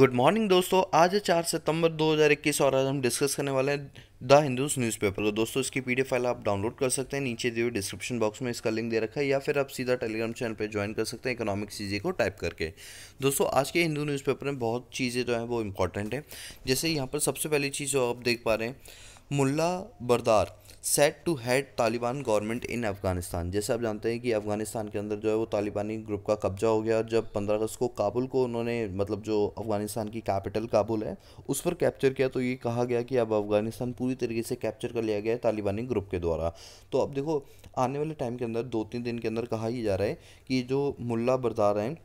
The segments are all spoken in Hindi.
गुड मॉर्निंग दोस्तों आज है चार सितंबर 2021 और आज हम डिस्कस करने वाले हैं द हिंदूज न्यूज़पेपर तो दोस्तों इसकी पीडीएफ फाइल आप डाउनलोड कर सकते हैं नीचे दिए हुए डिस्क्रिप्शन बॉक्स में इसका लिंक दे रखा है या फिर आप सीधा टेलीग्राम चैनल पर ज्वाइन कर सकते हैं इकोनॉमिक चीज़ें को टाइप करके दोस्तों आज के हिंदू न्यूज़पेपर में बहुत चीज़ें जो हैं वो इंपॉर्टेंट है जैसे यहाँ पर सबसे पहली चीज़ जो आप देख पा रहे हैं Mullah Baradar set to head Taliban government in Afghanistan जैसे आप जानते हैं कि अफगानिस्तान के अंदर जो है वो तालिबानी ग्रुप का कब्जा हो गया और जब पंद्रह अगस्त को काबुल को उन्होंने मतलब जो अफगानिस्तान की कैपिटल काबुल है उस पर कैप्चर किया तो ये कहा गया कि अब अफगानिस्तान पूरी तरीके से कैप्चर कर लिया गया है तालिबानी ग्रुप के द्वारा तो अब देखो आने वाले टाइम के अंदर दो तीन दिन के अंदर कहा ही जा रहा है कि जो मुला बरदार हैं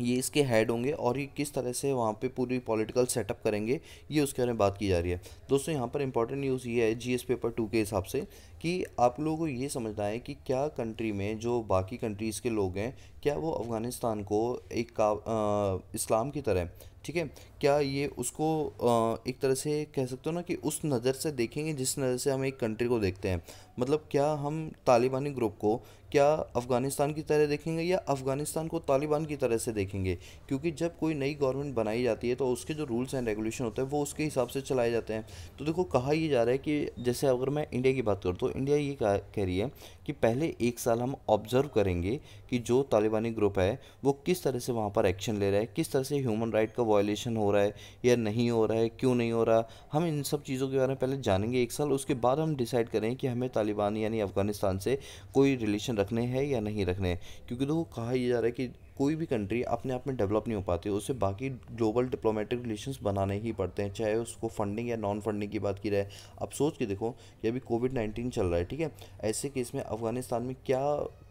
ये इसके हेड होंगे और ये किस तरह से वहाँ पे पूरी पॉलिटिकल सेटअप करेंगे ये उसके बारे में बात की जा रही है दोस्तों यहाँ पर इंपॉर्टेंट न्यूज़ ये है जीएस पेपर टू के हिसाब से कि आप लोगों को ये समझना है कि क्या कंट्री में जो बाकी कंट्रीज़ के लोग हैं क्या वो अफ़गानिस्तान को एक का आ, इस्लाम की तरह ठीक है क्या ये उसको आ, एक तरह से कह सकते हो ना कि उस नज़र से देखेंगे जिस नज़र से हम एक कंट्री को देखते हैं मतलब क्या हम तालिबानी ग्रुप को क्या अफ़गानिस्तान की तरह देखेंगे या अफ़गानिस्तान को तालिबान की तरह से देखेंगे क्योंकि जब कोई नई गवर्नमेंट बनाई जाती है तो उसके जो रूल्स एंड रेगुलेशन होते हैं वो उसके हिसाब से चलाए जाते हैं तो देखो कहा ये जा रहा है कि जैसे अगर मैं इंडिया की बात करूँ तो इंडिया ये कह रही है कि पहले एक साल हम ऑब्ज़र्व करेंगे कि जो तालिबानी ग्रुप है वो किस तरह से वहाँ पर एक्शन ले रहा है किस तरह से ह्यूमन राइट का वायलेशन हो रहा है या नहीं हो रहा है क्यों नहीं हो रहा हम इन सब चीज़ों के बारे में पहले जानेंगे एक साल उसके बाद हम डिसाइड करें कि हमें तालिबान यानी अफ़गानिस्तान से कोई रिलेशन रखने हैं या नहीं रखने हैं क्योंकि देखो कहा यह जा रहा है कि कोई भी कंट्री अपने आप में डेवलप नहीं हो पाती उसे बाकी ग्लोबल डिप्लोमेटिक रिलेशंस बनाने ही पड़ते हैं चाहे उसको फंडिंग या नॉन फंडिंग की बात की जाए अब सोच के देखो कि अभी कोविड नाइन्टीन चल रहा है ठीक है ऐसे केस में अफ़गानिस्तान में क्या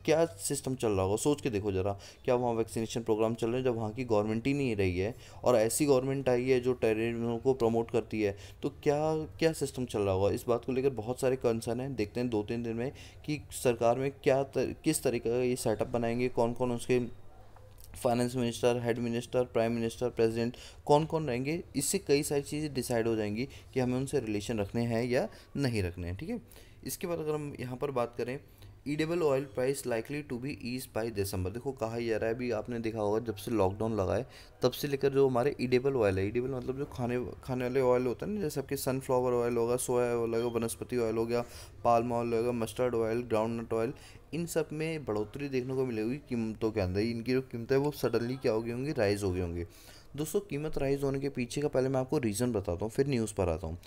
क्या सिस्टम चल रहा होगा सोच के देखो ज़रा क्या वहाँ वैक्सीनेशन प्रोग्राम चल रहे हैं जब वहाँ की गवर्नमेंट ही नहीं रही है और ऐसी गवर्नमेंट आई है जो टेररिज्म को प्रमोट करती है तो क्या क्या सिस्टम चल रहा होगा इस बात को लेकर बहुत सारे कंसर्न हैं देखते हैं दो तीन दिन में कि सरकार में क्या तर, किस तरीके का ये सेटअप बनाएंगे कौन कौन उसके finance minister head minister prime minister president कौन कौन रहेंगे इससे कई सारी चीज़ें डिसाइड हो जाएंगी कि हमें उनसे रिलेशन रखने हैं या नहीं रखने हैं ठीक है इसके बाद अगर हम यहाँ पर बात करें edible oil price likely to be ease by December देखो कहा जा रहा है अभी आपने देखा होगा जब से लॉकडाउन लगा है तब से लेकर जो हमारे ईडेबल ऑयल है ईडेबल मतलब जो खाने खाने वाले ऑयल होता है ना जैसे आपके सनफ्लावर ऑयल होगा सोया ऑयल होगा वनस्पति ऑयल हो गया पाल्म ऑयल होगा mustard oil groundnut oil इन सब में बढ़ोतरी देखने को मिलेगी कीमतों के अंदर इनकी जो कीमतें वो सडनली क्या हो गई होंगी राइज़ हो गई होंगी दोस्तों कीमत राइज़ होने के पीछे का पहले मैं आपको रीज़न बताता हूँ फिर न्यूज़ पर आता हूँ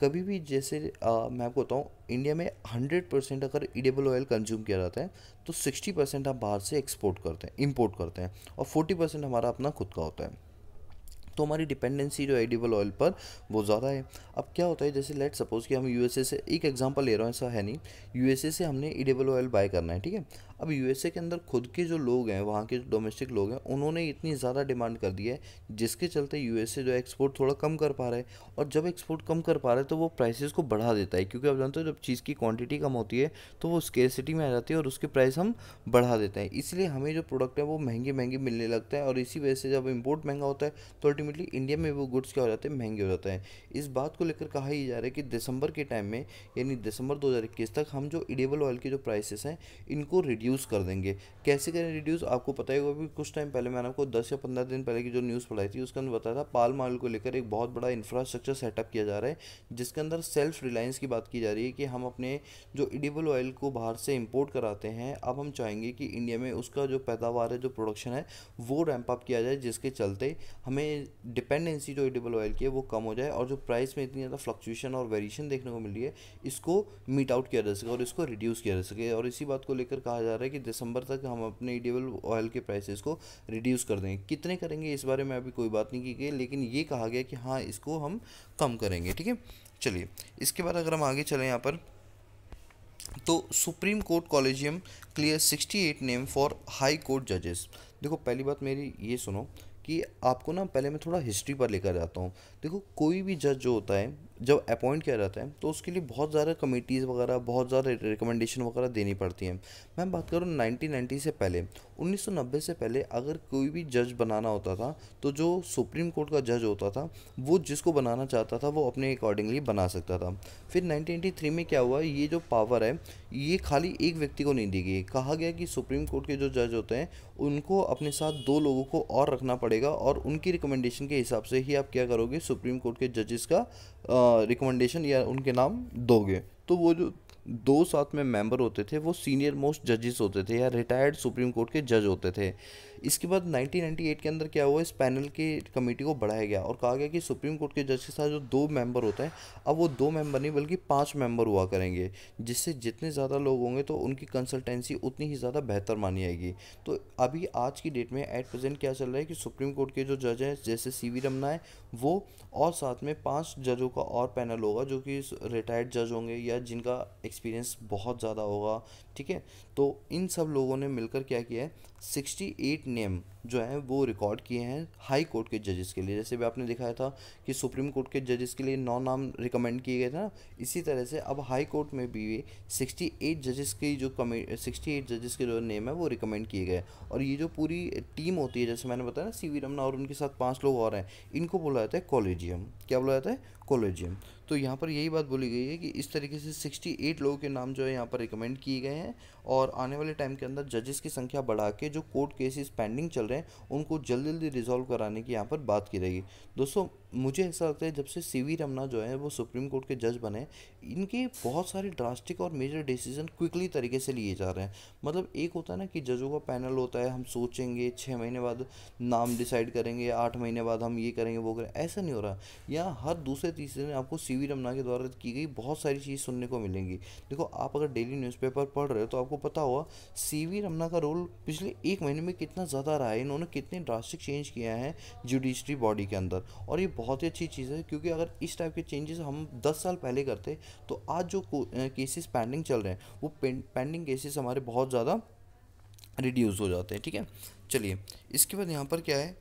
कभी भी जैसे आ, मैं आपको बताऊँ इंडिया में हंड्रेड परसेंट अगर ईडेबल ऑयल कंज्यूम किया जाता है तो सिक्सटी परसेंट हम बाहर से एक्सपोर्ट करते हैं इम्पोर्ट करते हैं और फोर्टी परसेंट हमारा अपना खुद का होता है तो हमारी डिपेंडेंसी जो एडिबल ऑयल पर वो ज़्यादा है अब क्या होता है जैसे लेट सपोज़ कि हम यूएसए से एक एग्जांपल ले रहा हूँ ऐसा है नहीं यूएसए से हमने एडिबल ऑयल बाय करना है ठीक है अब यूएसए के अंदर खुद के जो लोग हैं वहाँ के जो डोमेस्टिक लोग हैं उन्होंने इतनी ज़्यादा डिमांड कर दी है जिसके चलते यूएसए जो एक्सपोर्ट थोड़ा कम कर पा रहा है और जब एक्सपोर्ट कम कर पा रहे हैं तो वो प्राइसेस को बढ़ा देता है क्योंकि आप जानते हो जब चीज़ की क्वांटिटी कम होती है तो वो स्केसिटी में आ जाती है और उसके प्राइस हम बढ़ा देते हैं इसलिए हमें जो प्रोडक्ट है वो महंगे महंगे मिलने लगता है और इसी वजह से जब इम्पोर्ट महंगा होता है तो अल्टीमेटली इंडिया में वो गुड्स क्या हो जाते हैं महंगे हो जाते हैं इस बात को लेकर कहा ही जा रहा है कि दिसंबर के टाइम में यानी दिसंबर दो तक हम जो इडेबल ऑयल के जो प्राइसेस हैं इनको रिड्यूस रिड्यूस कर देंगे कैसे करें रिड्यूस आपको पता ही होगा कुछ टाइम पहले मैंने आपको दस या पंद्रह दिन पहले की जो न्यूज़ पढ़ाई थी उसके अंदर बताया था पाल माल को लेकर एक बहुत बड़ा इंफ्रास्ट्रक्चर सेटअप किया जा रहा है जिसके अंदर सेल्फ रिलायंस की बात की जा रही है कि हम अपने जो इडिबल ऑयल को बाहर से इम्पोर्ट कराते हैं अब हम चाहेंगे कि इंडिया में उसका जो पैदावार है जो प्रोडक्शन है वो रैंप अप किया जाए जिसके चलते हमें डिपेंडेंसी जो इडिबल ऑयल की है वो कम हो जाए और जो प्राइस में इतनी ज़्यादा फ्लक्चुएशन और वेरिएशन देखने को मिल रही है इसको मीट आउट किया जा सके और इसको रिड्यूस किया जा सके और इसी बात को लेकर कहा जा जा रहा है कि दिसंबर तक हम अपने ईडेबल ऑयल के प्राइसेस को रिड्यूस कर दें कितने करेंगे इस बारे में अभी कोई बात नहीं की गई लेकिन ये कहा गया कि हाँ इसको हम कम करेंगे ठीक है चलिए इसके बाद अगर हम आगे चलें यहाँ पर तो Supreme Court collegium clear 68 name for High Court जजेस देखो पहली बात मेरी ये सुनो कि आपको ना पहले मैं थोड़ा हिस्ट्री पर लेकर जाता हूँ देखो कोई भी जज जो होता है जब अपॉइंट किया जाता है तो उसके लिए बहुत ज़्यादा कमेटीज़ वगैरह बहुत ज़्यादा रिकमेंडेशन वगैरह देनी पड़ती हैं मैं बात करूँ 1990 से पहले 1990 से पहले अगर कोई भी जज बनाना होता था तो जो सुप्रीम कोर्ट का जज होता था वो जिसको बनाना चाहता था वो अपने अकॉर्डिंगली बना सकता था फिर नाइनटीन में क्या हुआ ये जो पावर है ये खाली एक व्यक्ति को नहीं दी गई कहा गया कि सुप्रीम कोर्ट के जो जज होते हैं उनको अपने साथ दो लोगों को और रखना पड़ेगा और उनकी रिकमेंडेशन के हिसाब से ही आप क्या करोगे सुप्रीम कोर्ट के जजेस का रिकमेंडेशन या उनके नाम दोगे तो वो जो दो साथ में मेंबर होते थे वो सीनियर मोस्ट जजेस होते थे या रिटायर्ड सुप्रीम कोर्ट के जज होते थे इसके बाद 1998 के अंदर क्या हुआ इस पैनल की कमेटी को बढ़ाया गया और कहा गया कि सुप्रीम कोर्ट के जज के साथ जो दो मेंबर होते हैं अब वो दो मेंबर नहीं बल्कि पांच मेंबर हुआ करेंगे जिससे जितने ज़्यादा लोग होंगे तो उनकी कंसल्टेंसी उतनी ही ज़्यादा बेहतर मानी आएगी तो अभी आज की डेट में एट प्रेजेंट क्या चल रहा है कि सुप्रीम कोर्ट के जो जज हैं जैसे सी वी रमना है वो और साथ में पाँच जजों का और पैनल होगा जो कि रिटायर्ड जज होंगे या जिनका एक्सपीरियंस बहुत ज़्यादा होगा ठीक है तो इन सब लोगों ने मिलकर क्या किया है 68 नेम जो है वो रिकॉर्ड किए हैं हाई कोर्ट के जजेस के लिए जैसे भी आपने दिखाया था कि सुप्रीम कोर्ट के जजेस के लिए नौ नाम रिकमेंड किए गए थे ना इसी तरह से अब हाई कोर्ट में भी सिक्सटी एट जजेस की जो कमे एट जजेस के जो नेम है वो रिकमेंड किए गए और ये जो पूरी टीम होती है जैसे मैंने बताया ना सी वी रमना और उनके साथ पाँच लोग और हैं इनको बोला जाता है कॉलेजियम क्या बोला जाता है कॉलेजियम तो यहाँ पर यही बात बोली गई है कि इस तरीके से सिक्सटी लोगों के नाम जो है यहाँ पर रिकमेंड किए गए हैं हैं और आने वाले टाइम के अंदर जजेस की संख्या बढ़ा के जो कोर्ट केसेस पेंडिंग चल रहे हैं उनको जल्दी जल्दी रिजॉल्व कराने की यहाँ पर बात की रहेगी दोस्तों मुझे ऐसा लगता है जब से सी वी रमना जो है वो सुप्रीम कोर्ट के जज बने इनके बहुत सारे ड्रास्टिक और मेजर डिसीजन क्विकली तरीके से लिए जा रहे हैं मतलब एक होता है ना कि जजों का पैनल होता है हम सोचेंगे छः महीने बाद नाम डिसाइड करेंगे आठ महीने बाद हम ये करेंगे वो करेंगे ऐसा नहीं हो रहा यहाँ हर दूसरे तीसरे दिन आपको सी वी रमना के द्वारा की गई बहुत सारी चीज़ सुनने को मिलेंगी देखो आप अगर डेली न्यूज़पेपर पढ़ रहे हो तो आपको पता होगा सी वी रमना का रोल पिछले एक महीने में कितना ज़्यादा रहा है इन्होंने कितने ड्रास्टिक चेंज किया है जुडिशरी बॉडी के अंदर और ये बहुत ही अच्छी चीज़ है क्योंकि अगर इस टाइप के चेंजेस हम दस साल पहले करते तो आज जो केसेस पेंडिंग चल रहे हैं वो पेंडिंग केसेस हमारे बहुत ज़्यादा रिड्यूस हो जाते हैं ठीक है चलिए इसके बाद यहाँ पर क्या है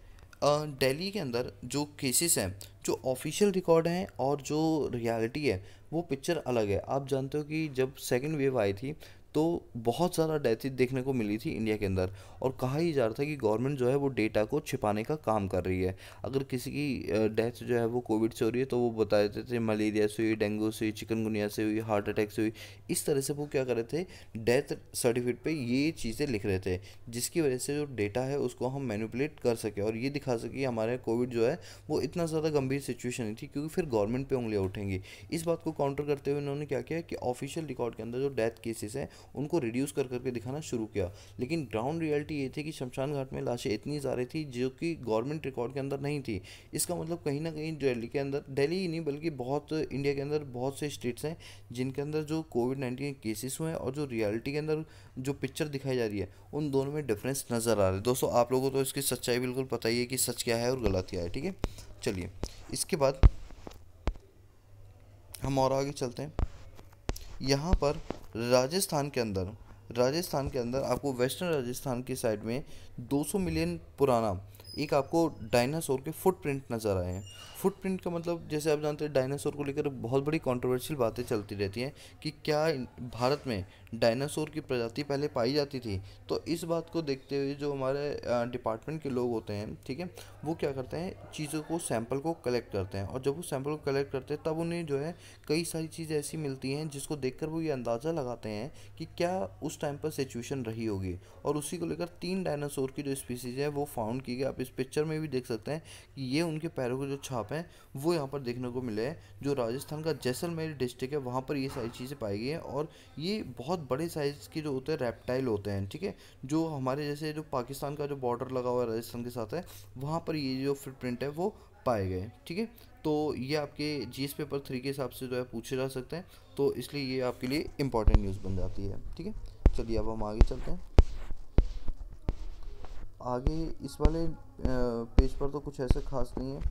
दिल्ली के अंदर जो केसेस हैं जो ऑफिशियल रिकॉर्ड हैं और जो रियलिटी है वो पिक्चर अलग है आप जानते हो कि जब सेकेंड वेव आई थी तो बहुत ज़्यादा डेथ देखने को मिली थी इंडिया के अंदर और कहा ही जा रहा था कि गवर्नमेंट जो है वो डेटा को छिपाने का काम कर रही है अगर किसी की डेथ जो है वो कोविड से हो रही है तो वो बता देते थे मलेरिया से हुई डेंगू से हुई चिकनगुनिया से हुई हार्ट अटैक से हुई इस तरह से वो क्या कर रहे थे डेथ सर्टिफिकेट पर ये चीज़ें लिख रहे थे जिसकी वजह से जो डेटा है उसको हम मैनिपुलेट कर सके और ये दिखा सके हमारे कोविड जो है वो इतना ज़्यादा गंभीर सिचुएशन नहीं थी क्योंकि फिर गवर्नमेंट पर उंगलियाँ उठेंगी इस बात को काउंटर करते हुए उन्होंने क्या किया कि ऑफिशियल रिकॉर्ड के अंदर जो डेथ केसेस हैं उनको रिड्यूस कर करके दिखाना शुरू किया लेकिन ग्राउंड रियलिटी ये थी कि शमशान घाट में लाशें इतनी रही थी जो कि गवर्नमेंट रिकॉर्ड के अंदर नहीं थी इसका मतलब कहीं ना कहीं दिल्ली के अंदर दिल्ली ही नहीं बल्कि बहुत इंडिया के अंदर बहुत से स्टेट्स हैं जिनके अंदर जो कोविड नाइन्टीन केसेस हुए हैं और जो रियलिटी के अंदर जो पिक्चर दिखाई जा रही है उन दोनों में डिफरेंस नज़र आ रहा है दोस्तों आप लोगों को तो इसकी सच्चाई बिल्कुल पता ही है कि सच क्या है और गलत क्या है ठीक है चलिए इसके बाद हम और आगे चलते हैं यहाँ पर राजस्थान के अंदर राजस्थान के अंदर आपको वेस्टर्न राजस्थान की साइड में 200 मिलियन पुराना एक आपको डायनासोर के फुटप्रिंट नज़र आए हैं फुटप्रिंट का मतलब जैसे आप जानते हैं डायनासोर को लेकर बहुत बड़ी कंट्रोवर्शियल बातें चलती रहती हैं कि क्या भारत में डायनासोर की प्रजाति पहले पाई जाती थी तो इस बात को देखते हुए जो हमारे डिपार्टमेंट के लोग होते हैं ठीक है वो क्या करते हैं चीज़ों को सैंपल को कलेक्ट करते हैं और जब वो सैंपल को कलेक्ट करते हैं तब उन्हें जो है कई सारी चीज़ें ऐसी मिलती हैं जिसको देख वो ये अंदाज़ा लगाते हैं कि क्या उस टाइम पर सिचुएशन रही होगी और उसी को लेकर तीन डायनासोर की जो स्पीसीज है वो फाउंड की गई आप इस पिक्चर में भी देख सकते हैं कि ये उनके पैरों के जो छाप है वो यहाँ पर देखने को मिले हैं जो राजस्थान का जैसलमेर डिस्ट्रिक्ट है वहाँ पर ये सारी चीज़ें पाई गई हैं और ये बहुत बड़े साइज़ के जो होते हैं रेप्टाइल होते हैं ठीक है जो हमारे जैसे जो पाकिस्तान का जो बॉर्डर लगा हुआ है राजस्थान के साथ है वहाँ पर ये जो फुटप्रिंट है वो पाए गए ठीक है तो ये आपके जी पेपर थ्री के हिसाब से जो है पूछे जा सकते हैं तो इसलिए ये आपके लिए इंपॉर्टेंट न्यूज़ बन जाती है ठीक है चलिए अब हम आगे चलते हैं आगे इस वाले पेज पर तो कुछ ऐसा खास नहीं है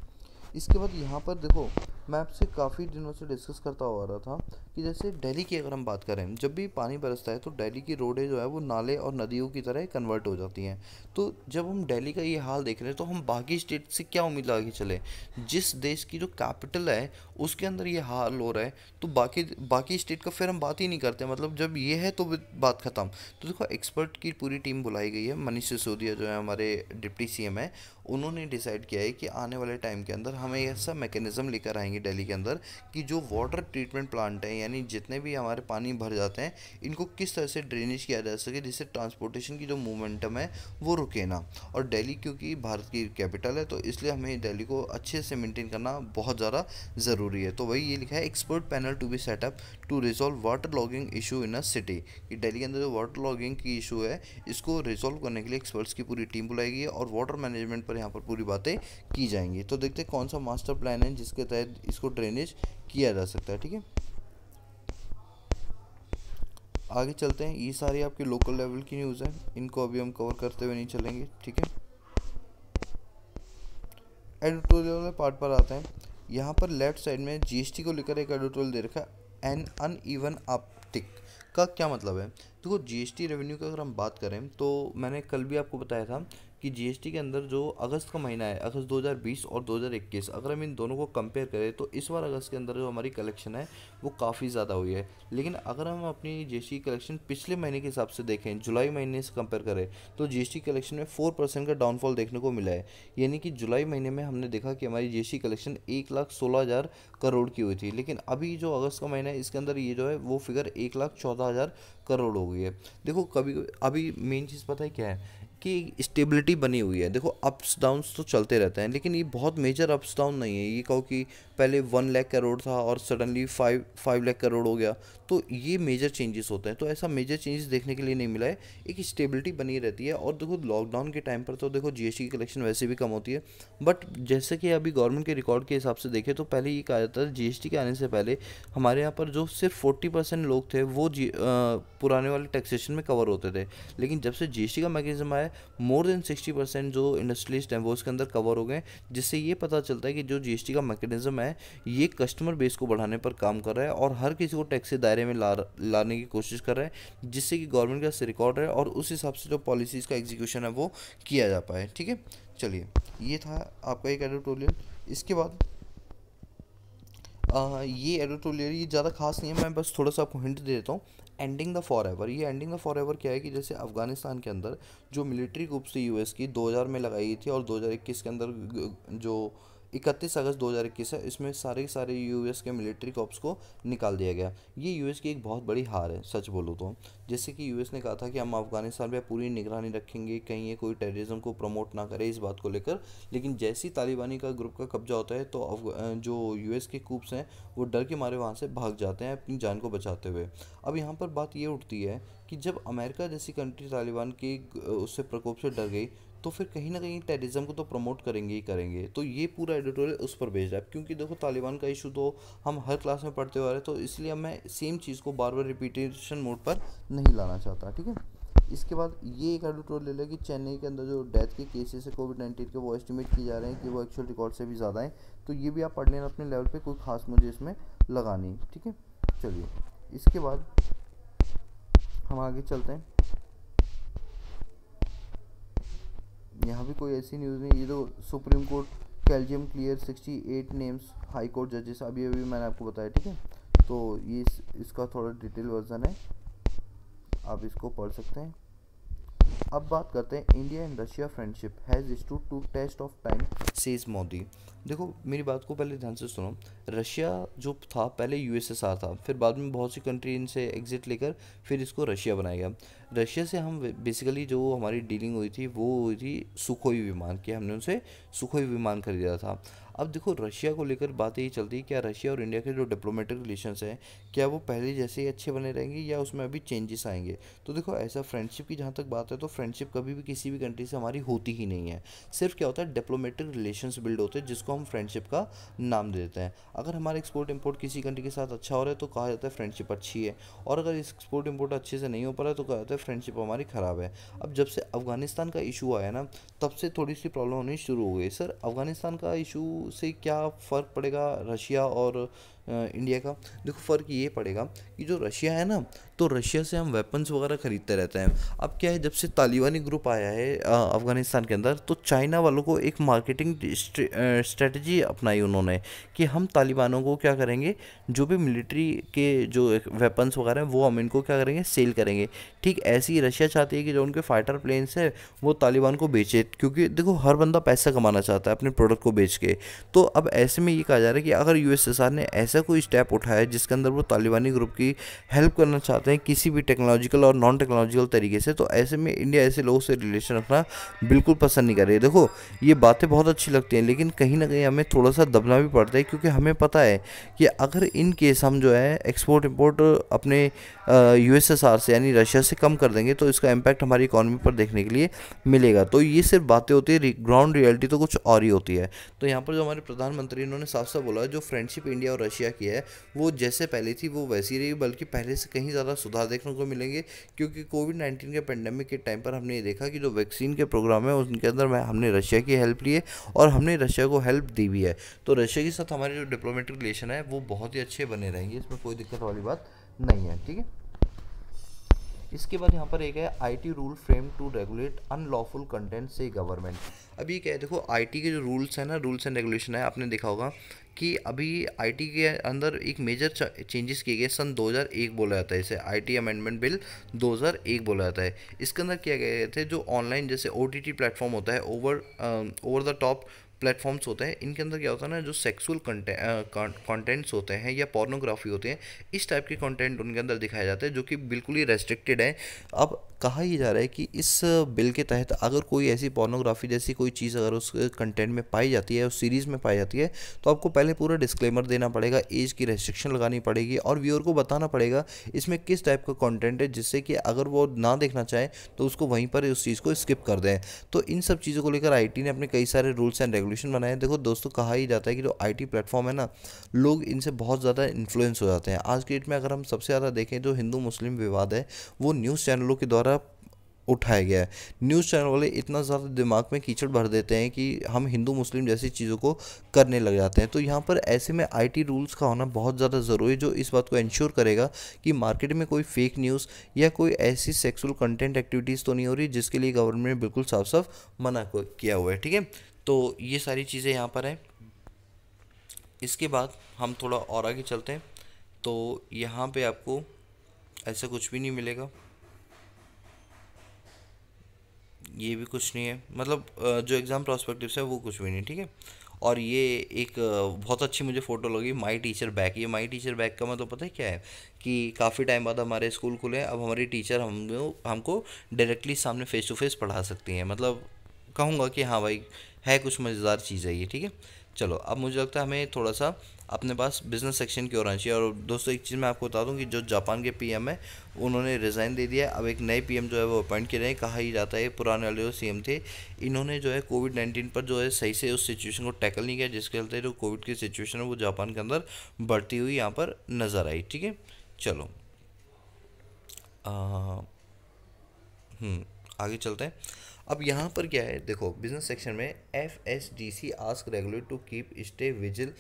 इसके बाद यहाँ पर देखो मैं आपसे काफ़ी दिनों से डिस्कस करता हुआ रहा था कि जैसे दिल्ली की अगर हम बात करें जब भी पानी बरसता है तो दिल्ली की रोडें जो है वो नाले और नदियों की तरह कन्वर्ट हो जाती हैं तो जब हम दिल्ली का ये हाल देख रहे हैं तो हम बाकी स्टेट से क्या उम्मीद लगा के चले जिस देश की जो कैपिटल है उसके अंदर ये हाल हो रहा है तो बाकी बाकी स्टेट का फिर हम बात ही नहीं करते मतलब जब ये है तो बात ख़त्म तो देखो एक्सपर्ट की पूरी टीम बुलाई गई है मनीष सिसोदिया जो है हमारे डिप्टी सी है उन्होंने डिसाइड किया है कि आने वाले टाइम के अंदर हमें ऐसा मैकेनिज़्म लेकर आएंगे दिल्ली के अंदर कि जो वाटर ट्रीटमेंट प्लांट हैं यानी जितने भी हमारे पानी भर जाते हैं इनको किस तरह से ड्रेनेज किया जा सके जिससे ट्रांसपोर्टेशन की जो मोमेंटम है वो रुके ना और दिल्ली क्योंकि भारत की कैपिटल है तो इसलिए हमें दिल्ली को अच्छे से मेनटेन करना बहुत ज़्यादा ज़रूरी है तो वही ये लिखा है expert panel to be setup to resolve water logging issue in a city कि दिल्ली के अंदर जो वाटर लॉगिंग की इशू है इसको रिजोल्व करने के लिए एक्सपर्ट्स की पूरी टीम बुलाई गई है और वाटर मैनेजमेंट पर यहाँ पर पूरी बातें की जाएंगी तो देखते हैं कौन सा मास्टर प्लान है जिसके तहत इसको ड्रेनेज किया जा सकता है ठीक है आगे चलते हैं ये सारी आपके लोकल लेवल की न्यूज़ है इनको अभी हम कवर करते हुए नहीं चलेंगे ठीक है एडिटोरियल वाले पार्ट पर आते हैं यहाँ पर लेफ्ट साइड में जीएसटी को लेकर एक एडिटोरियल दे रखा है एन अन ईवन अपटिक का क्या मतलब है देखो तो जीएसटी रेवेन्यू का अगर हम बात करें तो मैंने कल भी आपको बताया था कि जीएसटी के अंदर जो अगस्त का महीना है अगस्त 2020 और 2021 अगर हम इन दोनों को कंपेयर करें तो इस बार अगस्त के अंदर जो हमारी कलेक्शन है वो काफ़ी ज़्यादा हुई है लेकिन अगर हम अपनी जी कलेक्शन पिछले महीने के हिसाब से देखें जुलाई महीने से कंपेयर करें तो जी कलेक्शन में फोर परसेंट का डाउनफॉल देखने को मिला है यानी कि जुलाई महीने में हमने देखा कि हमारी जी कलेक्शन एक लाख सोलह हज़ार करोड़ की हुई थी लेकिन अभी जो अगस्त का महीना है इसके अंदर ये जो है वो फिगर एक लाख चौदह हज़ार करोड़ हो गई है देखो कभी अभी मेन चीज़ पता है क्या है कि स्टेबिलिटी बनी हुई है देखो अप्स डाउन्स तो चलते रहते हैं लेकिन ये बहुत मेजर अप्स डाउन नहीं है ये कहो कि पहले वन लाख करोड़ था और suddenly five five lakh crore हो गया तो ये मेजर चेंजेस होते हैं तो ऐसा मेजर चेंजेस देखने के लिए नहीं मिला है एक स्टेबिलिटी बनी रहती है और देखो लॉकडाउन के टाइम पर तो देखो जी की कलेक्शन वैसे भी कम होती है बट जैसे कि अभी गवर्नमेंट के रिकॉर्ड के हिसाब से देखें तो पहले ये कहा जाता था जी के आने से पहले हमारे यहाँ पर जो सिर्फ फोर्टी परसेंट लोग थे वो जी पुराने वाले टैक्सेशन में कवर होते थे लेकिन जब से जी का मैकेजम आया मोर देन सिक्सटी परसेंट जो इंडस्ट्रियलिस्ट हैं वो इसके अंदर कवर हो गए जिससे ये पता चलता है कि जो जीएसटी का मैकेनिज्म है ये कस्टमर बेस को बढ़ाने पर काम कर रहा है और हर किसी को टैक्स के दायरे में ला लाने की कोशिश कर रहा है जिससे कि गवर्नमेंट का रिकॉर्ड है और उस हिसाब से जो पॉलिसीज़ का एग्जीक्यूशन है वो किया जा पाए ठीक है चलिए ये था आपका एक एडिटोरियल इसके बाद ये एडिटोरियल ज़्यादा खास नहीं है मैं बस थोड़ा सा आपको हिंट दे देता हूँ एंडिंग द फॉर एवर ये एंडिंग द फॉर एवर क्या है कि जैसे अफगानिस्तान के अंदर जो मिलिट्री ग्रुप्स थी यूएस की 2000 में लगाई थी और 2021 के अंदर जो इकतीस अगस्त 2021 है इसमें सारे सारे यूएस के मिलिट्री कॉप्स को निकाल दिया गया ये यूएस की एक बहुत बड़ी हार है सच बोलूँ तो जैसे कि यूएस ने कहा था कि हम अफगानिस्तान पर पूरी निगरानी रखेंगे कहीं ये कोई टेररिज्म को प्रमोट ना करे इस बात को लेकर लेकिन जैसे ही तालिबानी का ग्रुप का कब्जा होता है तो जो यू के कूप्स हैं वो डर के मारे वहाँ से भाग जाते हैं अपनी जान को बचाते हुए अब यहाँ पर बात ये उठती है कि जब अमेरिका जैसी कंट्री तालिबान की उससे प्रकोप से डर गई तो फिर कहीं ना कहीं टेररिज्म को तो प्रमोट करेंगे ही करेंगे तो ये पूरा एडिटोरियल उस पर भेज रहा है क्योंकि देखो तालिबान का इशू तो हम हर क्लास में पढ़ते हुए रहे तो इसलिए मैं सेम चीज़ को बार बार रिपीटेशन मोड पर नहीं लाना चाहता ठीक है इसके बाद ये एक एडिटोरियल ले लिया कि चेन्नई के अंदर जो डेथ के केसेस है कोविड नाइन्टीन के वो एस्टिमेट किए जा रहे हैं कि वो एक्चुअल रिकॉर्ड से भी ज़्यादा हैं तो ये भी आप पढ़ लेना अपने लेवल पे कोई खास मुझे इसमें लगा नहीं ठीक है चलिए इसके बाद हम आगे चलते हैं यहाँ भी कोई ऐसी न्यूज़ नहीं ये तो Supreme Court collegium clear sixty eight names High Court जजेस अभी अभी मैंने आपको बताया ठीक है तो ये इस, इसका थोड़ा डिटेल वर्जन है आप इसको पढ़ सकते हैं अब बात करते हैं India and Russia friendship has stood to test of time says Modi देखो मेरी बात को पहले ध्यान से सुनो रशिया जो था पहले यूएसएसआर था फिर बाद में बहुत सी कंट्री इनसे एग्जिट लेकर फिर इसको रशिया बनाया गया रशिया से हम बेसिकली जो हमारी डीलिंग हुई थी वो हुई थी सुखोई विमान की हमने उनसे सुखोई विमान खरीदा था अब देखो रशिया को लेकर बात ये चलती है क्या रशिया और इंडिया के जो डिप्लोमेटिक रिलेशन हैं क्या वो पहले जैसे ही अच्छे बने रहेंगे या उसमें अभी चेंजेस आएंगे तो देखो ऐसा फ्रेंडशिप की जहाँ तक बात है तो फ्रेंडशिप कभी भी किसी भी कंट्री से हमारी होती ही नहीं है सिर्फ क्या होता है डिप्लोमेटिक रिलेशन बिल्ड होते हैं जिसको हम फ्रेंडशिप का नाम दे देते हैं अगर हमारा एक्सपोर्ट इम्पोर्ट किसी कंट्री के साथ अच्छा हो रहा है तो कहा जाता है फ्रेंडशिप अच्छी है और अगर एक्सपोर्ट इम्पोर्ट अच्छे से नहीं हो पा रहा है तो कहा जाता है फ्रेंडशिप हमारी ख़राब है अब जब से अफ़गानिस्तान का इशू आया ना तब से थोड़ी सी प्रॉब्लम होनी शुरू हो गई सर अफ़गानिस्तान का इशू से क्या फ़र्क पड़ेगा रशिया और इंडिया का देखो फ़र्क ये पड़ेगा कि जो रशिया है ना तो रशिया से हम वेपन्स वगैरह ख़रीदते रहते हैं अब क्या है जब से तालिबानी ग्रुप आया है अफ़गानिस्तान के अंदर तो चाइना वालों को एक मार्केटिंग स्ट्रेटजी अपनाई उन्होंने कि हम तालिबानों को क्या करेंगे जो भी मिलिट्री के जो वेपन्स वगैरह हैं वो हम इनको क्या करेंगे सेल करेंगे ठीक ऐसी रशिया चाहती है कि जो उनके फाइटर प्लेन्स है वो तालिबान को बेचे क्योंकि देखो हर बंदा पैसा कमाना चाहता है अपने प्रोडक्ट को बेच के तो अब ऐसे में ये कहा जा रहा है कि अगर यूएसएसआर ने ऐसा कोई स्टेप उठाया जिसके अंदर वो तालिबानी ग्रुप की हेल्प करना चाहते हैं हैं किसी भी टेक्नोलॉजिकल और नॉन टेक्नोलॉजिकल तरीके से तो ऐसे में इंडिया ऐसे लोगों से रिलेशन रखना बिल्कुल पसंद नहीं कर रही देखो ये बातें बहुत अच्छी लगती हैं लेकिन कहीं ना कहीं हमें थोड़ा सा दबना भी पड़ता है क्योंकि हमें पता है कि अगर इन केस हम जो है एक्सपोर्ट इम्पोर्ट अपने यू से यानी रशिया से कम कर देंगे तो इसका इम्पैक्ट हमारी इकोनॉमी पर देखने के लिए मिलेगा तो ये सिर्फ बातें होती है ग्राउंड रियलिटी तो कुछ और ही होती है तो यहाँ पर जो हमारे प्रधानमंत्री इन्होंने साफ साफ बोला जो फ्रेंडशिप इंडिया और रशिया की है वो जैसे पहले थी वो वैसी रही बल्कि पहले से कहीं ज़्यादा ज़्यादा सुधार देखने को मिलेंगे क्योंकि कोविड नाइन्टीन के पेंडेमिक के टाइम पर हमने ये देखा कि जो वैक्सीन के प्रोग्राम है उनके अंदर हमने रशिया की हेल्प ली है और हमने रशिया को हेल्प दी भी है तो रशिया के साथ हमारे जो डिप्लोमेटिक रिलेशन है वो बहुत ही अच्छे बने रहेंगे इसमें कोई दिक्कत वाली बात नहीं है ठीक है इसके बाद यहाँ पर एक है IT rule frame to regulate unlawful content से गवर्नमेंट अभी ये क्या है देखो आईटी के जो रूल्स हैं ना रूल्स एंड रेगुलेशन है आपने देखा होगा कि अभी आईटी के अंदर एक मेजर चेंजेस किए गए सन 2001 बोला जाता है इसे आईटी अमेंडमेंट बिल 2001 बोला जाता है इसके अंदर किया गया थे जो ऑनलाइन जैसे ओ टी प्लेटफॉर्म होता है over over the top platforms होते हैं इनके अंदर क्या होता है ना जो सेक्सुअल कंटेंट्स होते हैं या पोर्नोग्राफी होते हैं इस टाइप के कंटेंट उनके अंदर दिखाया जाता है जो कि बिल्कुल ही रेस्ट्रिक्टेड है अब कहा ही जा रहा है कि इस बिल के तहत अगर कोई ऐसी पोर्नोग्राफी जैसी कोई चीज़ अगर उस कंटेंट में पाई जाती है उस सीरीज़ में पाई जाती है तो आपको पहले पूरा डिस्क्लेमर देना पड़ेगा एज की रेस्ट्रिक्शन लगानी पड़ेगी और व्यूअर को बताना पड़ेगा इसमें किस टाइप का कंटेंट है जिससे कि अगर वो ना देखना चाहे तो उसको वहीं पर उस चीज़ को स्किप कर दें तो इन सब चीज़ों को लेकर आई ने अपने कई सारे रूल्स एंड रेगुलेशन सोल्यूशन बनाए देखो दोस्तों कहा ही जाता है कि जो आई टी प्लेटफॉर्म है ना लोग इनसे बहुत ज़्यादा इन्फ्लुएंस हो जाते हैं आज की डेट में अगर हम सबसे ज़्यादा देखें जो हिंदू मुस्लिम विवाद है वो न्यूज़ चैनलों के द्वारा उठाया गया है न्यूज़ चैनल वाले इतना ज़्यादा दिमाग में कीचड़ भर देते हैं कि हम हिंदू मुस्लिम जैसी चीज़ों को करने लग जाते हैं तो यहाँ पर ऐसे में आईटी रूल्स का होना बहुत ज़्यादा ज़रूरी जो इस बात को इंश्योर करेगा कि मार्केट में कोई फेक न्यूज़ या कोई ऐसी सेक्सुअल कंटेंट एक्टिविटीज़ तो नहीं हो रही जिसके लिए गवर्नमेंट ने बिल्कुल साफ साफ मना किया हुआ है ठीक है तो ये सारी चीज़ें यहाँ पर हैं इसके बाद हम थोड़ा और आगे चलते हैं तो यहाँ पे आपको ऐसा कुछ भी नहीं मिलेगा ये भी कुछ नहीं है मतलब जो एग्ज़ाम प्रॉस्पेक्टिव्स है वो कुछ भी नहीं ठीक है और ये एक बहुत अच्छी मुझे फ़ोटो लगी माई टीचर बैग ये माई टीचर बैग का मतलब पता है क्या है कि काफ़ी टाइम बाद हमारे स्कूल खुले अब हमारी टीचर हम हमको डायरेक्टली सामने फ़ेस टू फेस पढ़ा सकती हैं मतलब कहूँगा कि हाँ भाई है कुछ मज़ेदार चीज़ है ये ठीक है चलो अब मुझे लगता है हमें थोड़ा सा अपने पास बिजनेस सेक्शन की ओर आना चाहिए और दोस्तों एक चीज़ मैं आपको बता दूं कि जो जापान के पीएम है उन्होंने रिज़ाइन दे दिया अब एक नए पीएम जो है वो अपॉइंट किए हैं कहा ही जाता है पुराने वाले जो सीएम थे इन्होंने जो है कोविड नाइन्टीन पर जो है सही से उस सिचुएशन को टैकल नहीं किया जिसके चलते जो कोविड की सिचुएशन है वो जापान के अंदर बढ़ती हुई यहाँ पर नज़र आई ठीक है चलो हम्म, आगे चलते हैं अब यहाँ पर क्या है देखो बिजनेस सेक्शन में F S D C asks regulate to keep stay vigil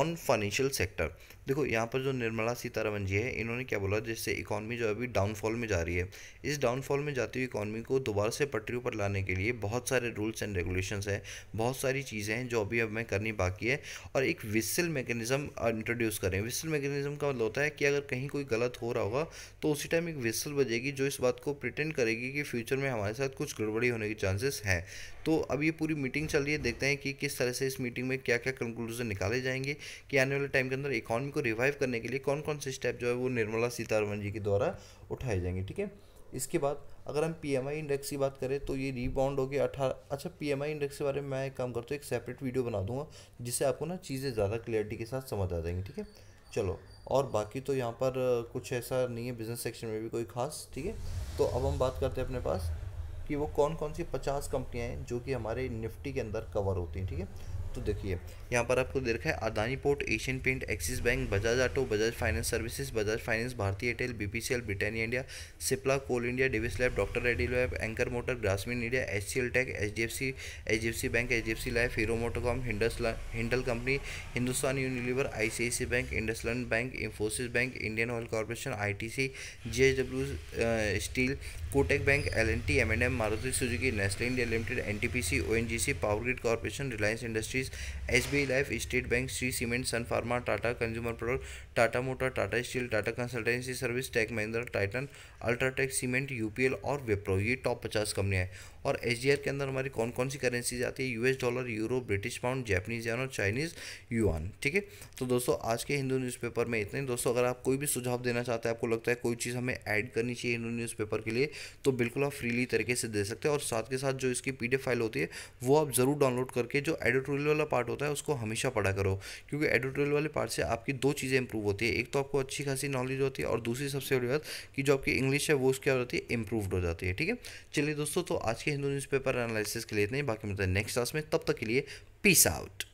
on financial sector देखो यहाँ पर जो निर्मला सीतारमन जी है इन्होंने क्या बोला जिससे इकॉनमी जो अभी डाउनफॉल में जा रही है इस डाउनफॉल में जाती हुई इकॉनमी को दोबारा से पटरी पर लाने के लिए बहुत सारे रूल्स एंड रेगुलेशंस हैं बहुत सारी चीज़ें हैं जो अभी हमें करनी बाकी है और एक विसल मैकेनिज़्म इंट्रोड्यूस करें विसल मैकेनिज़्म का मतलब होता है कि अगर कहीं कोई गलत हो रहा होगा तो उसी टाइम एक विसल बजेगी जो इस बात को प्रिटेंड करेगी कि फ्यूचर में हमारे साथ कुछ गड़बड़ी होने के चांसेस हैं तो अब ये पूरी मीटिंग चल रही है देखते हैं कि किस तरह से इस मीटिंग में क्या क्या कंक्लूजन निकाले जाएंगे कि आने वाले टाइम के अंदर इकॉनमी को रिवाइव करने के लिए कौन कौन से स्टेप जो है वो निर्मला सीतारमन जी के द्वारा उठाए जाएंगे ठीक है इसके बाद अगर हम पी इंडेक्स की बात करें तो ये रीबाउंड हो गया अठारह अच्छा पी इंडेक्स के बारे में मैं काम करता हूँ एक सेपरेट वीडियो बना दूंगा जिससे आपको ना चीज़ें ज़्यादा क्लियरिटी के साथ समझ आ जाएंगी ठीक है चलो और बाकी तो यहाँ पर कुछ ऐसा नहीं है बिजनेस सेक्शन में भी कोई खास ठीक है तो अब हम बात करते हैं अपने पास कि वो कौन कौन सी पचास कंपनियाँ हैं जो कि हमारे निफ्टी के अंदर कवर होती हैं ठीक है तो देखिए यहाँ पर आपको दे रखा है Adani Port Asian Paint Axis Bank Bajaj Auto Bajaj Finance Services Bajaj Finance Bharti Airtel BPCL Britannia India Cipla Coal India Divi's Lab Doctor Reddy Lab एंकर Motor Grasim India H C L Tech H D F C H D F C Bank H D F C Life Hero MotoCorp हिंडस हिंडल company Hindustan Unilever I C I C Bank IndusInd Bank Infosys Bank Indian oil corporation I T C G H W Steel Kotak Bank L N T M and M Maruti Suzuki Nestle India Limited N T P C O N G C Power Grid Corporation Reliance Industry Industries H B Life State Bank Shree Cement Sun Pharma Tata Consumer Product Tata Motor Tata Steel Tata Consultancy Service Tech Mahindra Titan UltraTech Cement UPL और विप्रो ये टॉप पचास कंपनियाँ हैं और एच के अंदर हमारी कौन कौन सी करेंसीज आती है US dollar euro British pound Japanese yen और चाइनीज़ यूआन ठीक है तो दोस्तों आज के हिंदू न्यूज़पेपर में इतने दोस्तों अगर आप कोई भी सुझाव देना चाहते हैं आपको लगता है कोई चीज़ हमें ऐड करनी चाहिए हिंदू न्यूज़पेपर के लिए तो बिल्कुल आप फ्रीली तरीके से दे सकते हैं और साथ के साथ जो इसकी पी फाइल होती है वो आप ज़रूर डाउनलोड करके जो एडिटोरियल वाला पार्ट होता है उसको हमेशा पढ़ा करो क्योंकि एडिटोरियल वाले पार्ट से आपकी दो चीज़ें इंप्रूव होती है एक तो आपको अच्छी खासी नॉलेज होती है और दूसरी सबसे बड़ी बात कि जो आपकी इंग्लिश है वो उसकी क्या होती है इंप्रूव हो जाती है ठीक है चलिए दोस्तों तो आज के के हिंदू न्यूज़पेपर एनालिसिस के लिए इतना ही बाकी मिलता है नेक्स्ट क्लास में तब तक के लिए पीस आउट